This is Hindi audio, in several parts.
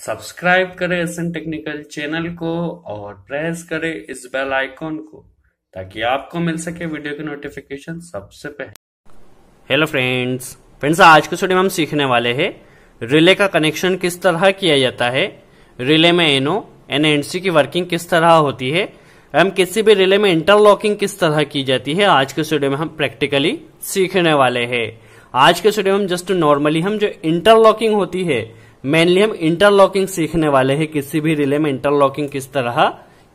सब्सक्राइब करें एस एन टेक्निकल चैनल को और प्रेस करें इस बेल आइकॉन को ताकि आपको मिल सके वीडियो की नोटिफिकेशन सबसे पहले हेलो फ्रेंड्स फ्रेंड्स आज के स्टूडियो में हम सीखने वाले हैं रिले का कनेक्शन किस तरह किया जाता है रिले में एनओ एन एंड सी की वर्किंग किस तरह होती है हम किसी भी रिले में इंटरलॉकिंग किस तरह की जाती है आज के स्टूडियो में हम प्रैक्टिकली सीखने वाले हैं आज के स्टूडियो में जस्ट नॉर्मली हम जो इंटरलॉकिंग होती है मेनली हम इंटरलॉकिंग सीखने वाले हैं किसी भी रिले में इंटरलॉकिंग किस तरह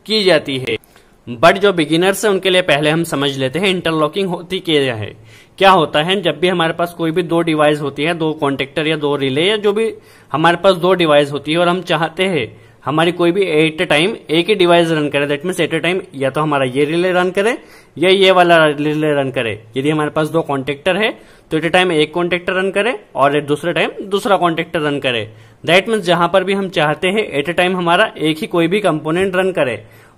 की जाती है बट जो बिगिनर्स हैं उनके लिए पहले हम समझ लेते हैं इंटरलॉकिंग होती क्या है क्या होता है जब भी हमारे पास कोई भी दो डिवाइस होती है दो कॉन्टेक्टर या दो रिले या जो भी हमारे पास दो डिवाइस होती है और हम चाहते हैं हमारी कोई भी एट ए टाइम एक ही डिवाइस रन करे that means at a time या तो हमारा ये रिले रन करे या ये वाला रिले रन करे यदि हमारे पास दो कॉन्टेक्टर है तो एट ए टाइम एक कॉन्टेक्टर रन करे और दूसरे टाइम दूसरा कॉन्टेक्टर रन करे दैट मीन्स जहां पर भी हम चाहते हैं एट ए टाइम हमारा एक ही कोई भी कंपोनेंट रन करे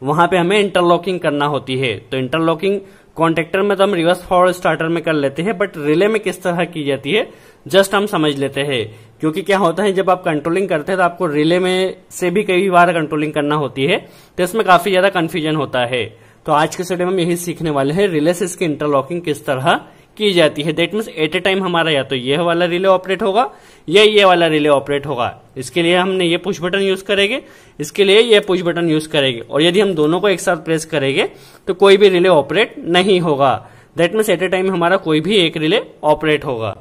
वहां पे हमें इंटरलॉकिंग करना होती है तो इंटरलॉकिंग कॉन्टेक्टर में तो हम रिवर्स फॉरवर्ड स्टार्टर में कर लेते हैं बट रिले में किस तरह की जाती है जस्ट हम समझ लेते हैं क्योंकि क्या होता है जब आप कंट्रोलिंग करते हैं तो आपको रिले में से भी कई बार कंट्रोलिंग करना होती है तो इसमें काफी ज्यादा कंफ्यूजन होता है तो आज के स्टडी में हम यही सीखने वाले हैं रिले से इसकी इंटरलॉकिंग किस तरह की जाती है that means at a time हमारा या तो ये वाला रिले ऑपरेट होगा या ये वाला रिले ऑपरेट होगा इसके लिए हमने ये पुश बटन यूज करेंगे इसके लिए ये पुश बटन यूज करेंगे और यदि हम दोनों को एक साथ प्रेस करेंगे तो कोई भी रिले ऑपरेट नहीं होगा that means at a time हमारा कोई भी एक रिले ऑपरेट होगा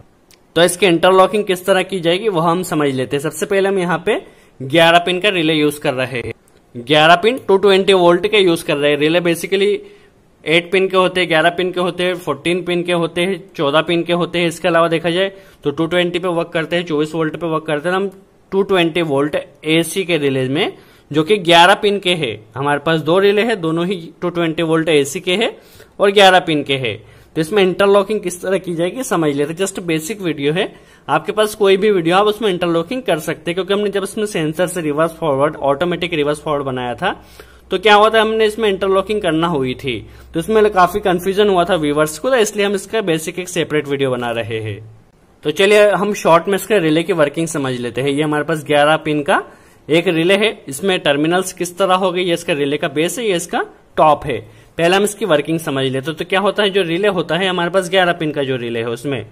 तो इसकी इंटरलॉकिंग किस तरह की जाएगी वो हम समझ लेते हैं सबसे पहले हम यहाँ पे ग्यारह पिन का रिले यूज कर रहे हैं ग्यारह पिन टू ट्वेंटी वोल्ट के यूज कर रहे हैं रिले बेसिकली एट पिन के होते हैं ग्यारह पिन के होते हैं फोर्टीन पिन के होते हैं चौदह पिन के होते हैं इसके अलावा देखा जाए तो टू ट्वेंटी पे वर्क करते हैं चौबीस वोल्ट पे वर्क करते हैं हम टू ट्वेंटी वोल्ट एसी के रिले में जो कि ग्यारह पिन के है हमारे पास दो रिले है दोनों ही टू ट्वेंटी वोल्ट एसी के है और ग्यारह पिन के है तो इसमें इंटरलॉकिंग किस तरह की जाएगी समझ लेते जस्ट बेसिक वीडियो है आपके पास कोई भी वीडियो आप उसमें इंटरलॉकिंग कर सकते हैं क्योंकि हमने जब इसमें सेंसर से reverse forward automatic reverse forward बनाया था तो क्या हुआ था हमने इसमें इंटरलॉकिंग करना हुई थी तो इसमें काफी कंफ्यूजन हुआ था व्यूवर्स को तो इसलिए हम इसका बेसिक एक सेपरेट वीडियो बना रहे हैं तो चलिए हम शॉर्ट में इसके रिले की वर्किंग समझ लेते हैं ये हमारे पास 11 पिन का एक रिले है इसमें टर्मिनल्स किस तरह हो गई ये इसका रिले का बेस है ये इसका टॉप है पहले हम इसकी वर्किंग समझ लेते तो, तो क्या होता है जो रिले होता है हमारे पास ग्यारह पिन का जो रिले है उसमें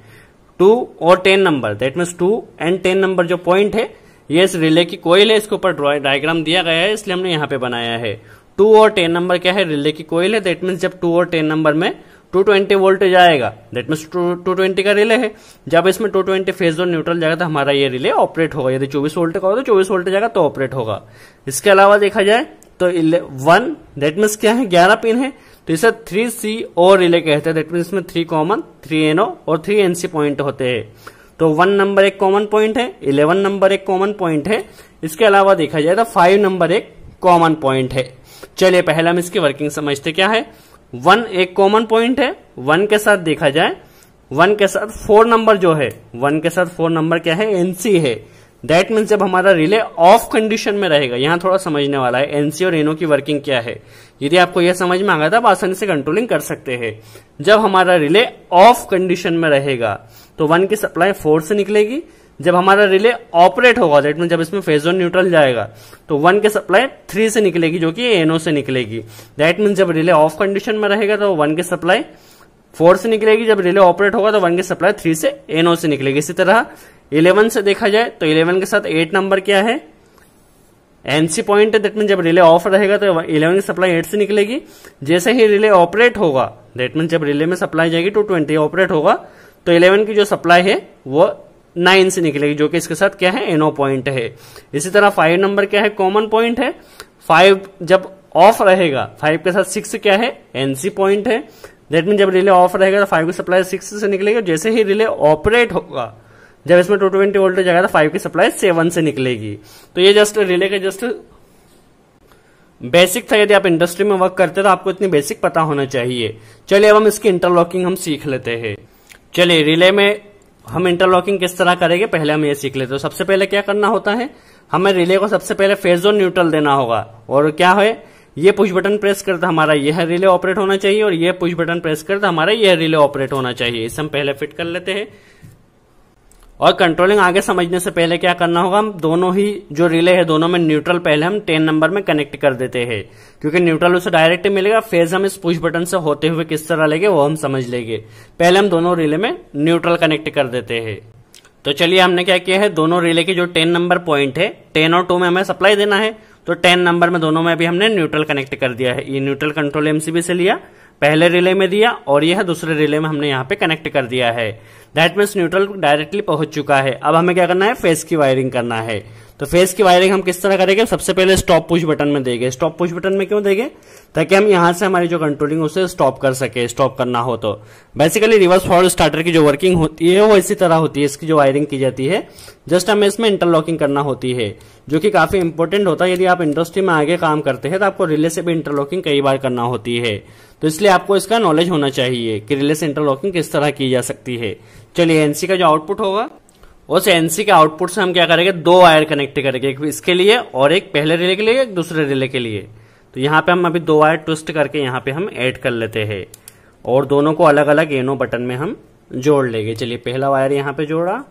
टू और ten number that means two and ten number जो पॉइंट है ये इस रिले की कोयल है इसके ऊपर डायग्राम दिया गया है इसलिए हमने यहाँ पे बनाया है टू और टेन नंबर क्या है रिले की कोयल है दैट मीन्स जब टू और टेन नंबर में टू ट्वेंटी वोल्टेज आएगा दैट मीन्स टू ट्वेंटी का रिले है जब इसमें टू ट्वेंटी फेज और न्यूट्रल जाएगा तो हमारा ये रिले ऑपरेट होगा यदि चौबीस वोल्ट का हो तो चौबीस वोल्ट जाएगा तो ऑपरेट होगा इसके अलावा देखा जाए तो वन दैट मीन्स क्या है ग्यारह पिन है तो इसे थ्री सी ओ रिले कहते हैं दैट मीन्स इसमें थ्री कॉमन थ्री एनओ और थ्री एनसी पॉइंट होते हैं तो वन नंबर एक कॉमन पॉइंट है इलेवन नंबर एक कॉमन पॉइंट है इसके अलावा देखा जाए तो फाइव नंबर एक कॉमन पॉइंट है चलिए पहले हम इसकी वर्किंग समझते क्या है वन एक कॉमन पॉइंट है वन के साथ देखा जाए वन के साथ फोर नंबर जो है वन के साथ फोर नंबर क्या है एनसी है दैट मीन्स जब हमारा रिले ऑफ कंडीशन में रहेगा यहाँ थोड़ा समझने वाला है एनसी और एनओ की वर्किंग क्या है यदि आपको यह समझ में आ गया था आप आसानी से कंट्रोलिंग कर सकते हैं जब हमारा रिले ऑफ कंडीशन में रहेगा तो वन की सप्लाई फोर से निकलेगी जब हमारा रिले ऑपरेट होगा दैट मीन जब इसमें फेजोन न्यूट्रल जाएगा तो वन के सप्लाई थ्री से निकलेगी जो कि एनओ से निकलेगी दैट मीन्स जब रिले ऑफ कंडीशन में रहेगा तो वन के सप्लाई फोर से निकलेगी जब रिले ऑपरेट होगा तो वन की सप्लाई थ्री से एनओ से निकलेगी इसी तरह इलेवन से देखा जाए तो इलेवन के साथ एट नंबर क्या है एनसी पॉइंट दैट मीन जब रिले ऑफ रहेगा तो इलेवन की सप्लाई एट से निकलेगी जैसे ही रिले ऑपरेट होगा दैट मीन जब रिले में सप्लाई जाएगी टू तो ट्वेंटी ऑपरेट होगा तो इलेवन की जो सप्लाई है वो नाइन से निकलेगी जो कि इसके साथ क्या है एनओ पॉइंट है इसी तरह फाइव नंबर क्या है कॉमन पॉइंट है फाइव जब ऑफ रहेगा फाइव के साथ सिक्स क्या है एनसी पॉइंट है दैट मीन जब रिले ऑफ रहेगा तो फाइव की सप्लाई सिक्स से निकलेगी जैसे ही रिले ऑपरेट होगा जब इसमें टू ट्वेंटी वोल्टेज आएगा तो फाइव की सप्लाई सेवन से निकलेगी तो ये जस्ट रिले का जस्ट बेसिक था यदि आप इंडस्ट्री में वर्क करते तो आपको इतनी बेसिक पता होना चाहिए चलिए अब हम इसकी इंटरलॉकिंग हम सीख लेते हैं चलिए रिले में हम इंटरलॉकिंग किस तरह करेंगे पहले हम ये सीख लेते हैं सबसे पहले क्या करना होता है हमें रिले को सबसे पहले फेज और न्यूट्रल देना होगा और क्या है ये पुश बटन प्रेस करता हमारा यह रिले ऑपरेट होना चाहिए और यह पुश बटन प्रेस करता हमारा यह रिले ऑपरेट होना चाहिए इसे हम पहले फिट कर लेते हैं और कंट्रोलिंग आगे समझने से पहले क्या करना होगा हम दोनों ही जो रिले है दोनों में न्यूट्रल पहले हम टेन नंबर में कनेक्ट कर देते हैं क्योंकि न्यूट्रल उसे डायरेक्ट मिलेगा फेज हम इस पुश बटन से होते हुए किस तरह लेंगे वो हम समझ लेंगे पहले हम दोनों रिले में न्यूट्रल कनेक्ट कर देते हैं तो चलिए हमने क्या किया है दोनों रिले के जो टेन नंबर पॉइंट है टेन और टू में हमें सप्लाई देना है तो टेन नंबर में दोनों में अभी हमने न्यूट्रल कनेक्ट कर दिया है ये न्यूट्रल कंट्रोल एमसीबी से लिया पहले रिले में दिया और यह दूसरे रिले में हमने यहाँ पे कनेक्ट कर दिया है दैट मीन्स न्यूट्रल डायरेक्टली पहुंच चुका है अब हमें क्या करना है फेस की वायरिंग करना है तो फेस की वायरिंग हम किस तरह करेंगे सबसे पहले स्टॉप पुश बटन में देंगे स्टॉप पुश बटन में क्यों देंगे ताकि हम यहाँ से हमारी जो कंट्रोलिंग उसे स्टॉप कर सके स्टॉप करना हो तो बेसिकली रिवर्स फॉर स्टार्टर की जो वर्किंग होती है वो इसी तरह होती है इसकी जो वायरिंग की जाती है जस्ट हमें इसमें इंटरलॉकिंग करना होती है जो कि काफी इंपॉर्टेंट होता है यदि आप इंडस्ट्री में आगे काम करते हैं तो आपको रिले से भी इंटरलॉकिंग कई बार करना होती है तो इसलिए आपको इसका नॉलेज होना चाहिए कि रिले से इंटरलॉकिंग किस तरह की जा सकती है चलिए एनसी का जो आउटपुट होगा उस एनसी के आउटपुट से हम क्या करेंगे दो वायर कनेक्ट करेंगे एक इसके लिए और एक पहले रिले के लिए एक दूसरे रिले के लिए तो यहाँ पे हम अभी दो वायर ट्विस्ट करके यहाँ पे हम ऐड कर लेते हैं और दोनों को अलग अलग एनो बटन में हम जोड़ लेंगे चलिए पहला वायर यहाँ पे जोड़ा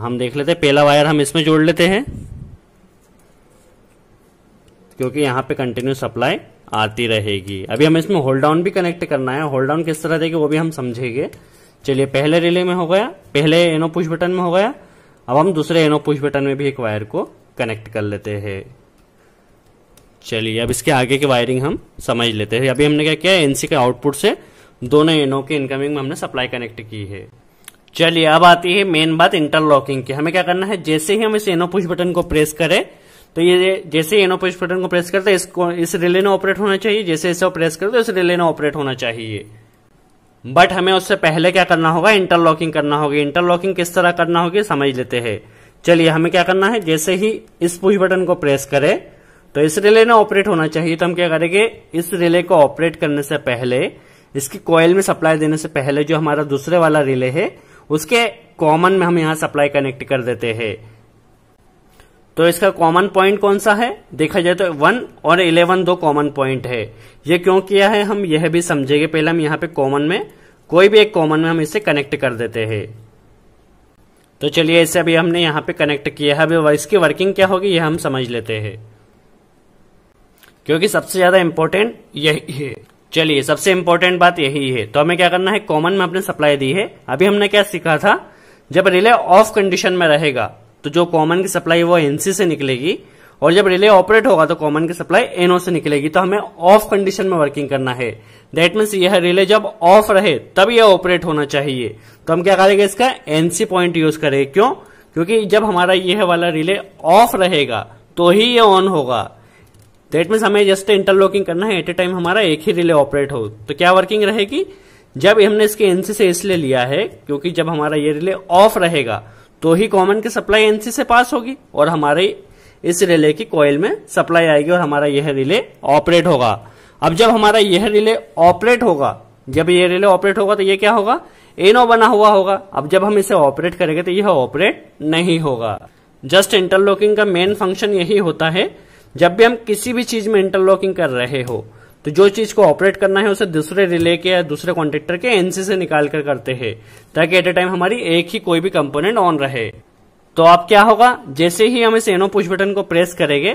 हम देख लेते हैं पहला वायर हम इसमें जोड़ लेते हैं क्योंकि यहाँ पे कंटिन्यू सप्लाई आती रहेगी अभी हमें इसमें होल्ड डाउन भी कनेक्ट करना है होल्ड डाउन किस तरह देगी वो भी हम समझेंगे चलिए पहले रिले में हो गया पहले एनो पुश बटन में हो गया अब हम दूसरे एनो पुश बटन में भी एक वायर को कनेक्ट कर लेते हैं चलिए अब इसके आगे की वायरिंग हम समझ लेते हैं अभी हमने क्या किया एनसी के आउटपुट से दोनों एनो के इनकमिंग में हमने सप्लाई कनेक्ट की है चलिए अब आती है मेन बात इंटरलॉकिंग की हमें क्या करना है जैसे ही हम इस एनो पुश बटन को प्रेस करें तो ये जैसे एनो पुश बटन को प्रेस करते हैं इसको इस रिले ने ऑपरेट होना चाहिए जैसे इसे प्रेस करते हैं इस रिले ने ऑपरेट होना चाहिए बट हमें उससे पहले क्या करना होगा इंटरलॉकिंग करना होगी इंटरलॉकिंग किस तरह करना होगी समझ लेते हैं चलिए हमें क्या करना है जैसे ही इस पुश बटन को प्रेस करें तो इस रिले ने ऑपरेट होना चाहिए तो हम क्या करेंगे इस रिले को ऑपरेट करने से पहले इसकी कॉयल में सप्लाई देने से पहले जो हमारा दूसरे वाला रिले है उसके कॉमन में हम यहाँ सप्लाई कनेक्ट कर देते हैं तो इसका कॉमन पॉइंट कौन सा है देखा जाए तो वन और इलेवन दो कॉमन पॉइंट है ये क्यों किया है हम यह भी समझेंगे पहले हम यहाँ पे कॉमन में कोई भी एक कॉमन में हम इसे कनेक्ट कर देते हैं तो चलिए इसे अभी हमने यहाँ पे कनेक्ट किया है अभी इसकी वर्किंग क्या होगी यह हम समझ लेते हैं क्योंकि सबसे ज्यादा इंपॉर्टेंट यही है चलिए सबसे इंपॉर्टेंट बात यही है तो हमें क्या करना है कॉमन में अपने सप्लाई दी है अभी हमने क्या सीखा था जब रिले ऑफ कंडीशन में रहेगा तो जो कॉमन की सप्लाई वो एनसी से निकलेगी और जब रिले ऑपरेट होगा तो कॉमन की सप्लाई एनओ से निकलेगी तो हमें ऑफ कंडीशन में वर्किंग करना है दैट मीन्स यह रिले जब ऑफ रहे तब यह ऑपरेट होना चाहिए तो हम क्या करेंगे इसका एनसी पॉइंट यूज करें क्यों क्योंकि जब हमारा यह वाला रिले ऑफ रहेगा तो ही यह ऑन होगा दैट मीन्स हमें जस्ट इंटरलॉकिंग करना है एट ए टाइम हमारा एक ही रिले ऑपरेट हो तो क्या वर्किंग रहेगी जब हमने इसके एनसी से इसलिए लिया है क्योंकि जब हमारा ये रिले ऑफ रहेगा तो ही कॉमन की सप्लाई एनसी से पास होगी और हमारे इस रिले की कॉयल में सप्लाई आएगी और हमारा यह रिले ऑपरेट होगा अब जब हमारा यह रिले ऑपरेट होगा जब यह रिले ऑपरेट होगा तो यह क्या होगा एनो बना हुआ होगा अब जब हम इसे ऑपरेट करेंगे तो यह ऑपरेट नहीं होगा जस्ट इंटरलॉकिंग का मेन फंक्शन यही होता है जब भी हम किसी भी चीज में इंटरलॉकिंग कर रहे हो तो जो चीज को ऑपरेट करना है उसे दूसरे रिले के या दूसरे कॉन्ट्रेक्टर के एनसी से निकाल कर करते हैं ताकि एट ए टाइम हमारी एक ही कोई भी कंपोनेंट ऑन रहे तो अब क्या होगा जैसे ही हम इस एनो पुश बटन को प्रेस करेंगे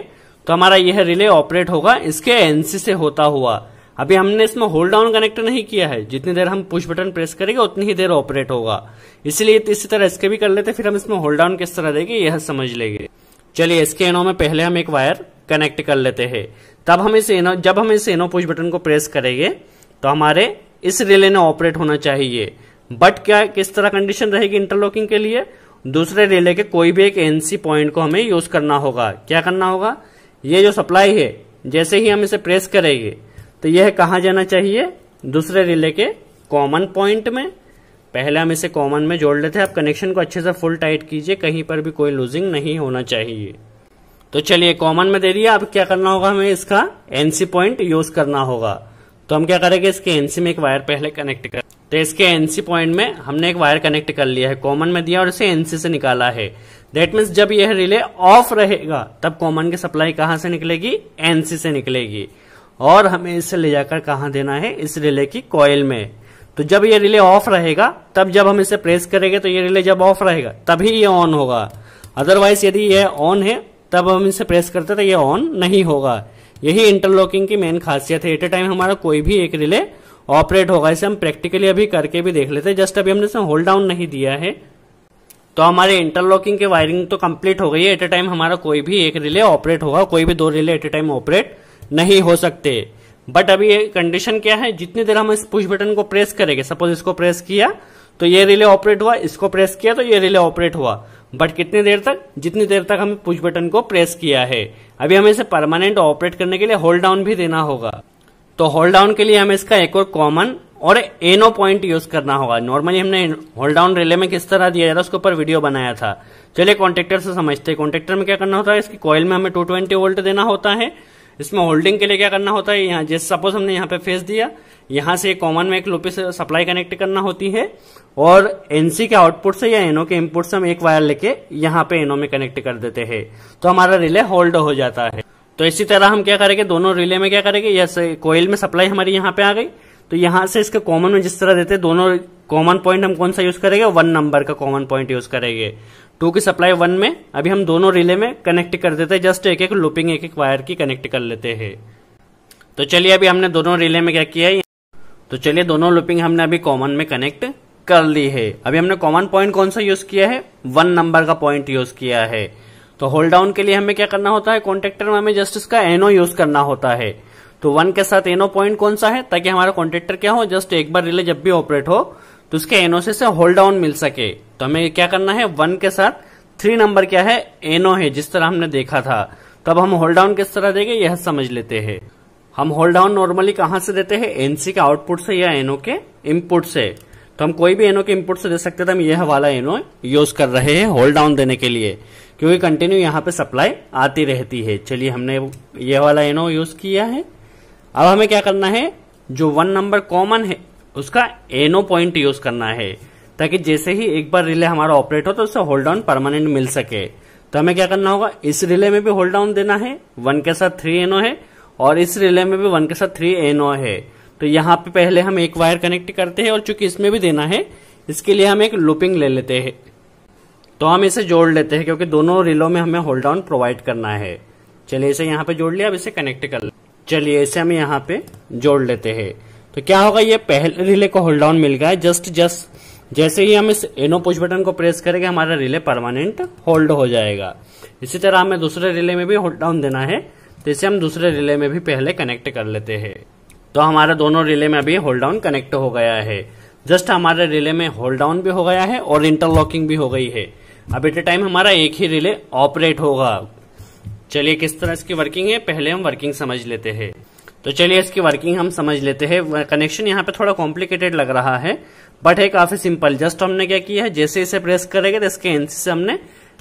तो हमारा यह रिले ऑपरेट होगा इसके एनसी से होता हुआ अभी हमने इसमें होल्ड डाउन कनेक्ट नहीं किया है जितनी देर हम पुश बटन प्रेस करेंगे उतनी ही देर ऑपरेट होगा इसलिए इसी तरह इसके भी कर लेते फिर हम इसमें होल्ड डाउन किस तरह देंगे यह समझ लेंगे चलिए इसके एनो में पहले हम एक वायर कनेक्ट कर लेते हैं तब हम इस एनो जब हम इस एनो पुश बटन को प्रेस करेंगे तो हमारे इस रिले ने ऑपरेट होना चाहिए बट क्या किस तरह कंडीशन रहेगी इंटरलॉकिंग के लिए दूसरे रिले के कोई भी एक एनसी पॉइंट को हमें यूज करना होगा क्या करना होगा ये जो सप्लाई है जैसे ही हम इसे प्रेस करेंगे तो यह कहा जाना चाहिए दूसरे रिले के कॉमन पॉइंट में पहले हम इसे कॉमन में जोड़ लेते हैं आप कनेक्शन को अच्छे से फुल टाइट कीजिए कहीं पर भी कोई लूजिंग नहीं होना चाहिए तो चलिए कॉमन में दे दिया अब क्या करना होगा हमें इसका एनसी पॉइंट यूज करना होगा तो हम क्या करेंगे इसके एनसी में एक वायर पहले कनेक्ट कर तो इसके एनसी पॉइंट में हमने एक वायर कनेक्ट कर लिया है कॉमन में दिया और इसे एनसी से निकाला है दैट मीन्स जब यह रिले ऑफ रहेगा तब कॉमन की सप्लाई कहां से निकलेगी एनसी से निकलेगी और हमें इसे ले जाकर कहा देना है इस रिले की कॉयल में तो जब ये रिले ऑफ रहेगा तब जब हम इसे प्रेस करेंगे तो ये रिले जब ऑफ रहेगा तभी ये ऑन होगा अदरवाइज यदि यह ऑन है तब हम इसे प्रेस करते तो ये ऑन नहीं होगा यही इंटरलॉकिंग की मेन खासियत है एट ए टाइम हमारा कोई भी एक रिले ऑपरेट होगा इसे हम प्रैक्टिकली अभी करके भी देख लेते हैं जस्ट अभी हमने इसे होल्ड डाउन नहीं दिया है तो हमारे इंटरलॉकिंग के वायरिंग तो कंप्लीट हो गई है एट ए टाइम हमारा कोई भी एक रिले ऑपरेट होगा कोई भी दो relay at a time operate नहीं हो सकते बट अभी कंडीशन क्या है जितनी देर हम इस पुश बटन को प्रेस करेंगे सपोज इसको प्रेस किया तो ये रिले ऑपरेट हुआ इसको प्रेस किया तो ये रिले ऑपरेट हुआ बट कितनी देर तक जितनी देर तक हमें पुश बटन को प्रेस किया है अभी हमें इसे परमानेंट ऑपरेट करने के लिए होल्ड डाउन भी देना होगा तो होल्ड डाउन के लिए हमें इसका एक और कॉमन और एनो पॉइंट यूज करना होगा नॉर्मली हमने होल्ड डाउन रिले में किस तरह दिया जाता है उसके ऊपर वीडियो बनाया था चलिए कॉन्ट्रेक्टर से समझते हैं में क्या करना होता है इसकी कॉयल में हमें ट्वेंटी वोल्ट देना होता है इसमें होल्डिंग के लिए क्या करना होता है यहाँ जैसे सपोज हमने यहाँ पे फेस दिया यहाँ से कॉमन में एक लोपी से सप्लाई कनेक्ट करना होती है और एनसी के आउटपुट से या एनओ के इनपुट से हम एक वायर लेके यहाँ पे एनओ में कनेक्ट कर देते हैं तो हमारा रिले होल्ड हो जाता है तो इसी तरह हम क्या करेंगे दोनों रिले में क्या करेंगे या कोयल में सप्लाई हमारी यहाँ पे आ गई तो यहाँ से इसके कॉमन में जिस तरह देते दोनों कॉमन पॉइंट हम कौन सा यूज करेंगे वन नंबर का कॉमन पॉइंट यूज करेंगे टू की सप्लाई वन में अभी हम दोनों रिले में कनेक्ट कर देते हैं जस्ट एक एक लूपिंग एक एक वायर की कनेक्ट कर लेते हैं तो चलिए अभी हमने दोनों रिले में क्या किया है तो चलिए दोनों लूपिंग हमने अभी कॉमन में कनेक्ट कर ली है अभी हमने कॉमन पॉइंट कौन सा यूज किया है वन नंबर का पॉइंट यूज किया है तो होल्ड डाउन के लिए हमें क्या करना होता है कॉन्टेक्टर में हमें जस्ट इसका एनो यूज करना होता है तो वन के साथ एनो पॉइंट कौन सा है ताकि हमारा कॉन्टेक्टर क्या हो जस्ट एक बार रिले जब भी ऑपरेट हो तो उसके एनओ से होल्ड डाउन मिल सके तो हमें क्या करना है वन के साथ थ्री नंबर क्या है एनओ है जिस तरह हमने देखा था तब तो हम होल्ड डाउन किस तरह देंगे यह समझ लेते हैं हम होल्ड डाउन नॉर्मली कहां से देते हैं एनसी के आउटपुट से या एनओ के इनपुट से तो हम कोई भी एनओ के इनपुट से दे सकते थे हम यह वाला एनओ यूज कर रहे हैं होल्ड डाउन देने के लिए क्योंकि कंटिन्यू यहाँ पे सप्लाई आती रहती है चलिए हमने यह वाला एनओ यूज किया है अब हमें क्या करना है जो वन नंबर कॉमन है उसका एनो पॉइंट यूज करना है ताकि जैसे ही एक बार रिले हमारा ऑपरेट हो तो उससे होल्ड डाउन परमानेंट मिल सके तो हमें क्या करना होगा इस रिले में भी होल्ड डाउन देना है वन के साथ थ्री एनो है और इस रिले में भी वन के साथ थ्री एनो है तो यहाँ पे पहले हम एक वायर कनेक्ट करते हैं और चूंकि इसमें भी देना है इसके लिए हम एक लूपिंग ले लेते हैं तो हम इसे जोड़ लेते हैं क्योंकि दोनों रिलो में हमें होल्ड डाउन प्रोवाइड करना है चलिए इसे यहाँ पे जोड़ लिया अब इसे कनेक्ट कर ले चलिए इसे हम यहाँ पे जोड़ लेते हैं तो क्या होगा ये पहले रिले को होल्ड डाउन मिल गया है जस्ट जस्ट जैसे ही हम इस एनो पुश बटन को प्रेस करेंगे हमारा रिले परमानेंट होल्ड हो जाएगा इसी तरह हमें दूसरे रिले में भी होल्ड डाउन देना है तो इसे हम दूसरे रिले में भी पहले कनेक्ट कर लेते हैं तो हमारा दोनों रिले में अभी होल्ड डाउन कनेक्ट हो गया है जस्ट हमारे रिले में होल्ड डाउन भी हो गया है और इंटरलॉकिंग भी हो गई है अब एट ए टाइम हमारा एक ही रिले ऑपरेट होगा चलिए किस तरह इसकी वर्किंग है पहले हम वर्किंग समझ लेते हैं तो चलिए इसकी वर्किंग हम समझ लेते हैं कनेक्शन यहाँ पे थोड़ा कॉम्प्लिकेटेड लग रहा है बट है काफी सिंपल जस्ट हमने क्या किया है जैसे इसे प्रेस करेंगे तो इसके एनसी से हमने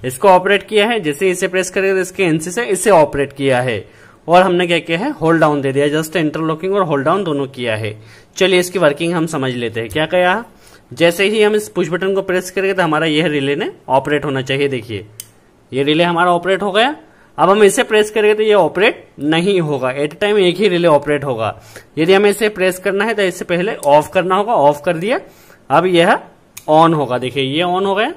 इसको ऑपरेट किया है जैसे इसे प्रेस करेंगे तो इसके एनसी से इसे ऑपरेट किया है और हमने क्या किया है होल्ड डाउन दे दिया जस्ट इंटरलॉकिंग और होल्ड डाउन दोनों किया है चलिए इसकी वर्किंग हम समझ लेते हैं क्या क्या जैसे ही हम इस पुश बटन को प्रेस करेंगे तो हमारा यह रिले ने ऑपरेट होना चाहिए देखिए ये रिले हमारा ऑपरेट हो गया अब हम इसे प्रेस करेंगे तो ये ऑपरेट नहीं होगा एट ए टाइम एक ही रिले ऑपरेट होगा यदि हमें इसे प्रेस करना है तो इससे पहले ऑफ करना होगा ऑफ कर दिया अब यह ऑन होगा देखिए ये ऑन हो गया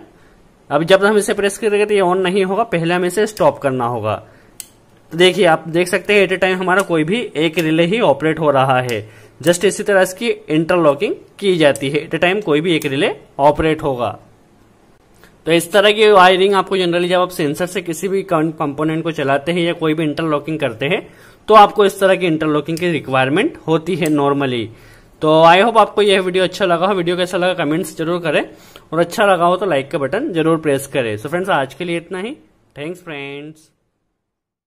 अब जब हम इसे प्रेस करेंगे तो ये ऑन नहीं होगा पहले हमें इसे स्टॉप करना होगा तो देखिए आप देख सकते हैं एट ए टाइम हमारा कोई भी एक रिले ही ऑपरेट हो रहा है जस्ट इसी तरह इसकी इंटरलॉकिंग की जाती है एट ए टाइम कोई भी एक रिले ऑपरेट होगा तो इस तरह की वायरिंग आपको जनरली जब आप सेंसर से किसी भी कंपोनेंट को चलाते हैं या कोई भी इंटरलॉकिंग करते हैं तो आपको इस तरह की इंटरलॉकिंग की रिक्वायरमेंट होती है नॉर्मली तो आई होप आपको यह वीडियो अच्छा लगा हो वीडियो कैसा लगा कमेंट्स जरूर करें और अच्छा लगा हो तो लाइक का बटन जरूर प्रेस करें सो so फ्रेंड्स आज के लिए इतना ही थैंक्स फ्रेंड्स